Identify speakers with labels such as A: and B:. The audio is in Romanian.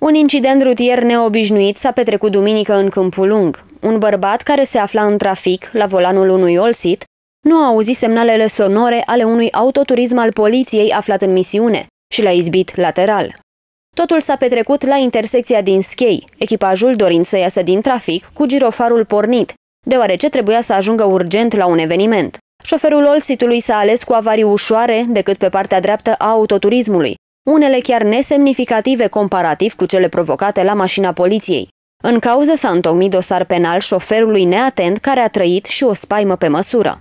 A: Un incident rutier neobișnuit s-a petrecut duminică în Câmpul Lung. Un bărbat care se afla în trafic, la volanul unui Olsit, nu a auzit semnalele sonore ale unui autoturism al poliției aflat în misiune și l-a izbit lateral. Totul s-a petrecut la intersecția din Schei, echipajul dorind să iasă din trafic cu girofarul pornit, deoarece trebuia să ajungă urgent la un eveniment. Șoferul Olsitului s-a ales cu avarii ușoare decât pe partea dreaptă a autoturismului, unele chiar nesemnificative comparativ cu cele provocate la mașina poliției. În cauză s-a întocmit dosar penal șoferului neatent care a trăit și o spaimă pe măsură.